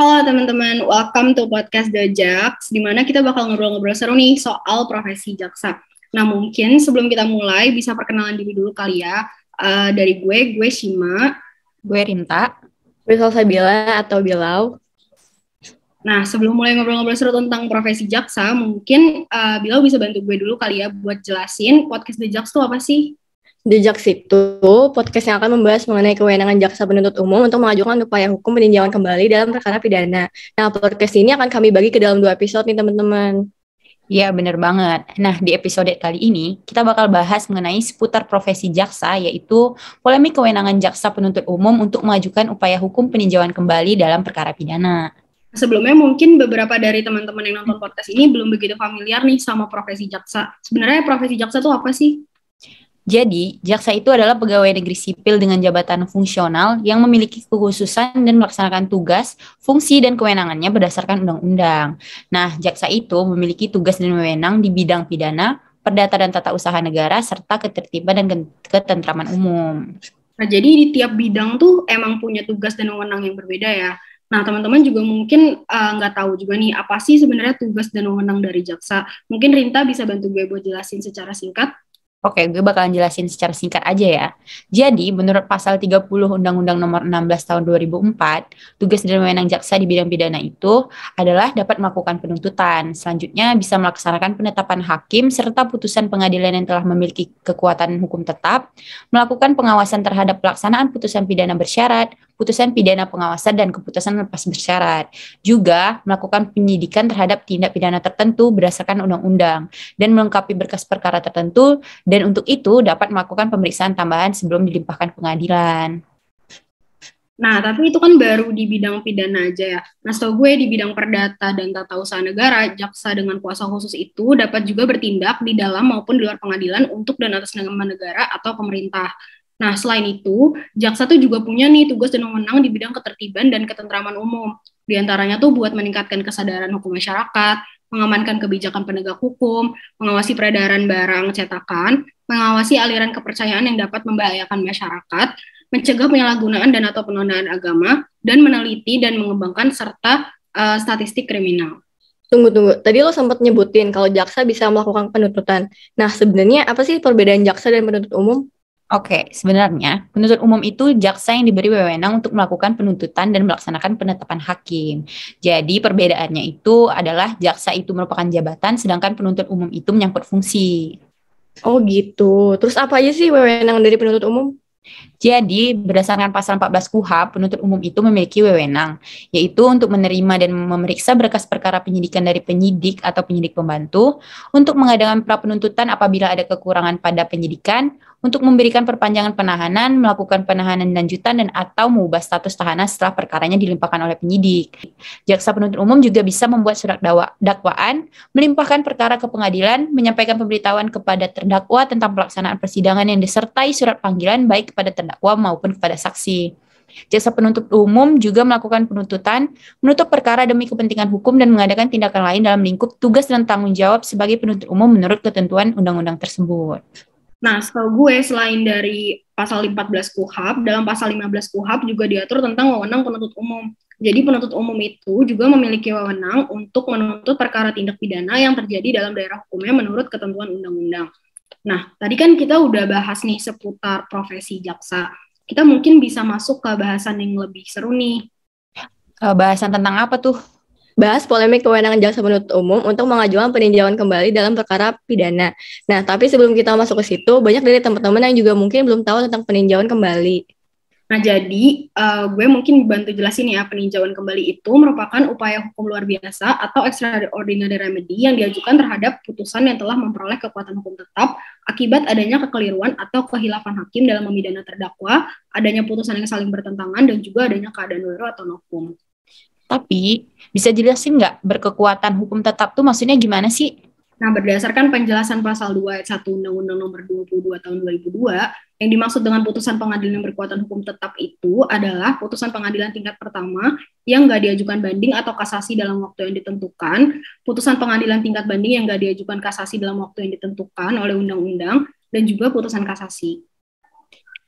Halo teman-teman, welcome to podcast The Jax, di mana kita bakal ngobrol-ngobrol seru nih soal profesi jaksa. Nah mungkin sebelum kita mulai bisa perkenalan diri dulu kali ya. Uh, dari gue, gue Shima. Gue Rinta. Gue Salsabila atau Bilau. Nah sebelum mulai ngobrol-ngobrol seru tentang profesi jaksa, mungkin uh, Bilau bisa bantu gue dulu kali ya buat jelasin podcast The Jax itu apa sih? Jejak situ, podcast yang akan membahas mengenai kewenangan jaksa penuntut umum untuk mengajukan upaya hukum peninjauan kembali dalam perkara pidana. Nah, podcast ini akan kami bagi ke dalam dua episode nih, teman-teman. Iya, bener banget. Nah, di episode kali ini, kita bakal bahas mengenai seputar profesi jaksa, yaitu polemik kewenangan jaksa penuntut umum untuk mengajukan upaya hukum peninjauan kembali dalam perkara pidana. Sebelumnya mungkin beberapa dari teman-teman yang nonton podcast ini belum begitu familiar nih sama profesi jaksa. Sebenarnya profesi jaksa itu apa sih? Jadi, jaksa itu adalah pegawai negeri sipil dengan jabatan fungsional yang memiliki kekhususan dan melaksanakan tugas, fungsi, dan kewenangannya berdasarkan undang-undang. Nah, jaksa itu memiliki tugas dan wewenang di bidang pidana, perdata dan tata usaha negara, serta ketertiban dan ketentraman umum. Nah, jadi di tiap bidang tuh emang punya tugas dan wewenang yang berbeda ya. Nah, teman-teman juga mungkin eh, nggak uh, tahu juga nih, apa sih sebenarnya tugas dan wewenang dari jaksa? Mungkin Rinta bisa bantu gue buat jelasin secara singkat. Oke, gue bakalan jelasin secara singkat aja ya. Jadi, menurut pasal 30 Undang-Undang Nomor 16 Tahun 2004, tugas dan wewenang jaksa di bidang pidana itu adalah dapat melakukan penuntutan, selanjutnya bisa melaksanakan penetapan hakim serta putusan pengadilan yang telah memiliki kekuatan hukum tetap, melakukan pengawasan terhadap pelaksanaan putusan pidana bersyarat, putusan pidana pengawasan dan keputusan lepas bersyarat. Juga melakukan penyidikan terhadap tindak pidana tertentu berdasarkan undang-undang dan melengkapi berkas perkara tertentu dan untuk itu dapat melakukan pemeriksaan tambahan sebelum dilimpahkan pengadilan. Nah, tapi itu kan baru di bidang pidana aja ya. Nah, setahu gue di bidang perdata dan tata usaha negara, jaksa dengan kuasa khusus itu dapat juga bertindak di dalam maupun di luar pengadilan untuk dan atas nama negara atau pemerintah. Nah, selain itu, jaksa tuh juga punya nih tugas dan wewenang di bidang ketertiban dan ketentraman umum. Di antaranya tuh buat meningkatkan kesadaran hukum masyarakat, mengamankan kebijakan penegak hukum, mengawasi peredaran barang cetakan, mengawasi aliran kepercayaan yang dapat membahayakan masyarakat, mencegah penyalahgunaan dan atau penodaan agama, dan meneliti dan mengembangkan serta uh, statistik kriminal. Tunggu, tunggu. Tadi lo sempat nyebutin kalau jaksa bisa melakukan penuntutan. Nah, sebenarnya apa sih perbedaan jaksa dan penuntut umum? Oke, okay, sebenarnya penuntut umum itu jaksa yang diberi wewenang untuk melakukan penuntutan dan melaksanakan penetapan hakim. Jadi perbedaannya itu adalah jaksa itu merupakan jabatan sedangkan penuntut umum itu menyangkut fungsi. Oh gitu. Terus apa aja sih wewenang dari penuntut umum? Jadi, berdasarkan pasal 14 KUHAP, penuntut umum itu memiliki wewenang, yaitu untuk menerima dan memeriksa berkas perkara penyidikan dari penyidik atau penyidik pembantu, untuk mengadakan pra penuntutan apabila ada kekurangan pada penyidikan, untuk memberikan perpanjangan penahanan, melakukan penahanan lanjutan dan atau mengubah status tahanan setelah perkaranya dilimpahkan oleh penyidik. Jaksa penuntut umum juga bisa membuat surat dakwa, dakwaan, melimpahkan perkara ke pengadilan, menyampaikan pemberitahuan kepada terdakwa tentang pelaksanaan persidangan yang disertai surat panggilan baik kepada terdakwa maupun kepada saksi. Jaksa penuntut umum juga melakukan penuntutan, menutup perkara demi kepentingan hukum dan mengadakan tindakan lain dalam lingkup tugas dan tanggung jawab sebagai penuntut umum menurut ketentuan undang-undang tersebut. Nah, setahu gue selain dari pasal 14 KUHAP, dalam pasal 15 KUHAP juga diatur tentang wewenang penuntut umum. Jadi penuntut umum itu juga memiliki wewenang untuk menuntut perkara tindak pidana yang terjadi dalam daerah hukumnya menurut ketentuan undang-undang. Nah, tadi kan kita udah bahas nih seputar profesi jaksa. Kita mungkin bisa masuk ke bahasan yang lebih seru nih. Eh, bahasan tentang apa tuh? bahas polemik kewenangan jaksa penuntut umum untuk mengajukan peninjauan kembali dalam perkara pidana. Nah, tapi sebelum kita masuk ke situ, banyak dari teman-teman yang juga mungkin belum tahu tentang peninjauan kembali. Nah, jadi uh, gue mungkin bantu jelasin ya, peninjauan kembali itu merupakan upaya hukum luar biasa atau extraordinary remedy yang diajukan terhadap putusan yang telah memperoleh kekuatan hukum tetap akibat adanya kekeliruan atau kehilafan hakim dalam memidana terdakwa, adanya putusan yang saling bertentangan, dan juga adanya keadaan luar atau novum. Tapi bisa jelasin nggak berkekuatan hukum tetap tuh maksudnya gimana sih? Nah, berdasarkan penjelasan pasal 2 ayat 1 Undang-Undang nomor 22 tahun 2002, yang dimaksud dengan putusan pengadilan yang berkekuatan hukum tetap itu adalah putusan pengadilan tingkat pertama yang nggak diajukan banding atau kasasi dalam waktu yang ditentukan, putusan pengadilan tingkat banding yang nggak diajukan kasasi dalam waktu yang ditentukan oleh undang-undang, dan juga putusan kasasi.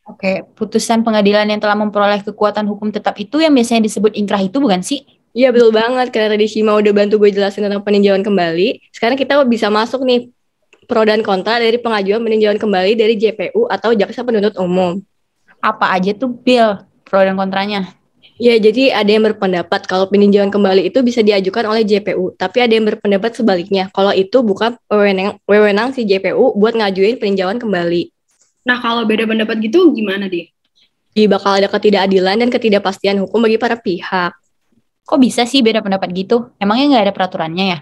Oke, putusan pengadilan yang telah memperoleh kekuatan hukum tetap itu yang biasanya disebut ingkrah itu bukan sih? Iya betul banget, karena tadi Shima udah bantu gue jelasin tentang peninjauan kembali. Sekarang kita bisa masuk nih pro dan kontra dari pengajuan peninjauan kembali dari JPU atau Jaksa Penuntut Umum. Apa aja tuh Bill pro dan kontranya? Ya, jadi ada yang berpendapat kalau peninjauan kembali itu bisa diajukan oleh JPU, tapi ada yang berpendapat sebaliknya. Kalau itu bukan wewenang, wewenang si JPU buat ngajuin peninjauan kembali. Nah, kalau beda pendapat gitu gimana deh? Jadi bakal ada ketidakadilan dan ketidakpastian hukum bagi para pihak. Kok bisa sih beda pendapat gitu? Emangnya nggak ada peraturannya ya?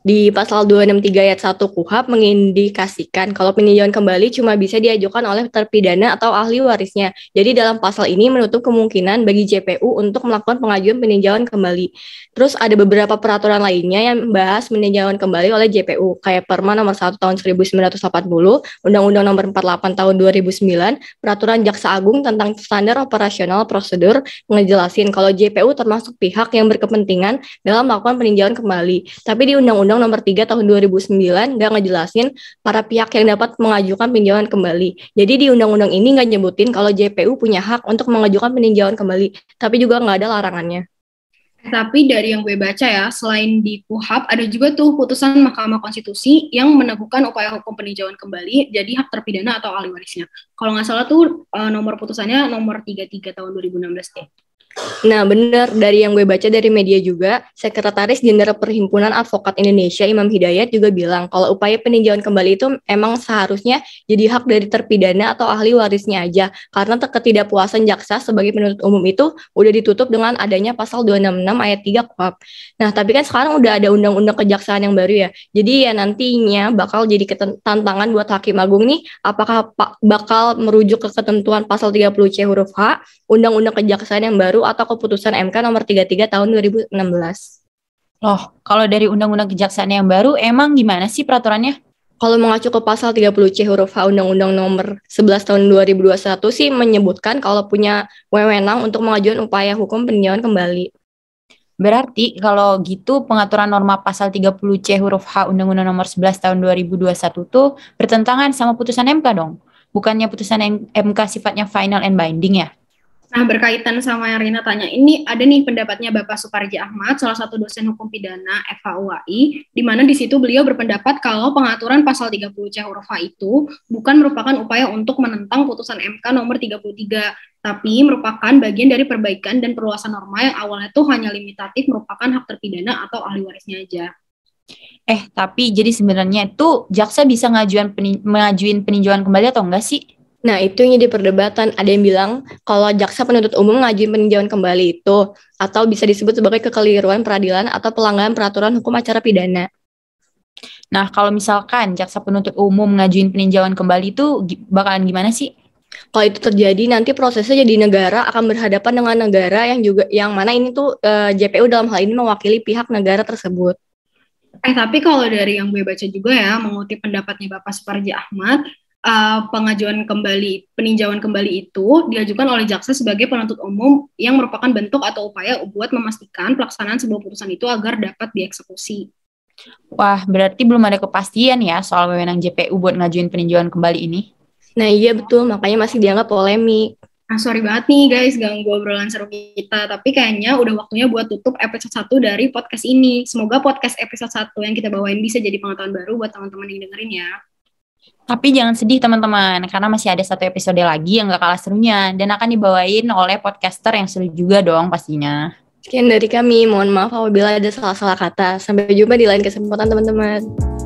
di pasal 263 ayat 1 KUHAP mengindikasikan kalau peninjauan kembali cuma bisa diajukan oleh terpidana atau ahli warisnya. Jadi dalam pasal ini menutup kemungkinan bagi JPU untuk melakukan pengajuan peninjauan kembali. Terus ada beberapa peraturan lainnya yang membahas peninjauan kembali oleh JPU kayak Perma nomor 1 tahun 1980, Undang-Undang nomor 48 tahun 2009, Peraturan Jaksa Agung tentang standar operasional prosedur ngejelasin kalau JPU termasuk pihak yang berkepentingan dalam melakukan peninjauan kembali. Tapi di Undang-Undang Undang-Undang Nomor 3 Tahun 2009 nggak ngejelasin para pihak yang dapat mengajukan peninjauan kembali. Jadi di undang-undang ini nggak nyebutin kalau JPU punya hak untuk mengajukan peninjauan kembali, tapi juga nggak ada larangannya. Tapi dari yang gue baca ya, selain di KUHAP, ada juga tuh putusan Mahkamah Konstitusi yang meneguhkan upaya hukum peninjauan kembali jadi hak terpidana atau ahli warisnya. Kalau nggak salah tuh eh, nomor putusannya nomor 33 tahun 2016 deh. Nah, benar dari yang gue baca dari media juga, Sekretaris Jenderal Perhimpunan Advokat Indonesia Imam Hidayat juga bilang kalau upaya peninjauan kembali itu emang seharusnya jadi hak dari terpidana atau ahli warisnya aja karena ketidakpuasan jaksa sebagai penuntut umum itu udah ditutup dengan adanya pasal 266 ayat 3 KUHP. Nah, tapi kan sekarang udah ada undang-undang kejaksaan yang baru ya. Jadi ya nantinya bakal jadi tantangan buat Hakim Agung nih apakah bakal merujuk ke ketentuan pasal 30C huruf H Undang-Undang Kejaksaan yang baru baru atau keputusan MK nomor 33 tahun 2016. Loh, kalau dari Undang-Undang Kejaksaan yang baru, emang gimana sih peraturannya? Kalau mengacu ke pasal 30C huruf H Undang-Undang nomor 11 tahun 2021 sih menyebutkan kalau punya wewenang untuk mengajukan upaya hukum peninjauan kembali. Berarti kalau gitu pengaturan norma pasal 30C huruf H Undang-Undang nomor 11 tahun 2021 itu bertentangan sama putusan MK dong? Bukannya putusan MK sifatnya final and binding ya? Nah, berkaitan sama yang Rina tanya, ini ada nih pendapatnya Bapak Suparji Ahmad, salah satu dosen hukum pidana FHUAI, di mana di situ beliau berpendapat kalau pengaturan pasal 30 C huruf a itu bukan merupakan upaya untuk menentang putusan MK nomor 33, tapi merupakan bagian dari perbaikan dan perluasan norma yang awalnya itu hanya limitatif merupakan hak terpidana atau ahli warisnya aja. Eh, tapi jadi sebenarnya itu jaksa bisa ngajuin, mengajuin peninjauan kembali atau enggak sih? Nah, itu yang jadi perdebatan. Ada yang bilang kalau jaksa penuntut umum ngajuin peninjauan kembali itu atau bisa disebut sebagai kekeliruan peradilan atau pelanggaran peraturan hukum acara pidana. Nah, kalau misalkan jaksa penuntut umum ngajuin peninjauan kembali itu bakalan gimana sih? Kalau itu terjadi nanti prosesnya jadi negara akan berhadapan dengan negara yang juga yang mana ini tuh e, eh, JPU dalam hal ini mewakili pihak negara tersebut. Eh tapi kalau dari yang gue baca juga ya mengutip pendapatnya Bapak Suparji Ahmad, uh, pengajuan kembali peninjauan kembali itu diajukan oleh jaksa sebagai penuntut umum yang merupakan bentuk atau upaya buat memastikan pelaksanaan sebuah putusan itu agar dapat dieksekusi. Wah, berarti belum ada kepastian ya soal wewenang JPU buat ngajuin peninjauan kembali ini? Nah iya betul, makanya masih dianggap polemik. Nah, sorry banget nih guys ganggu obrolan seru kita, tapi kayaknya udah waktunya buat tutup episode 1 dari podcast ini. Semoga podcast episode 1 yang kita bawain bisa jadi pengetahuan baru buat teman-teman yang dengerin ya. Tapi jangan sedih teman-teman, karena masih ada satu episode lagi yang gak kalah serunya dan akan dibawain oleh podcaster yang seru juga dong pastinya. Sekian dari kami, mohon maaf apabila ada salah-salah kata. Sampai jumpa di lain kesempatan teman-teman.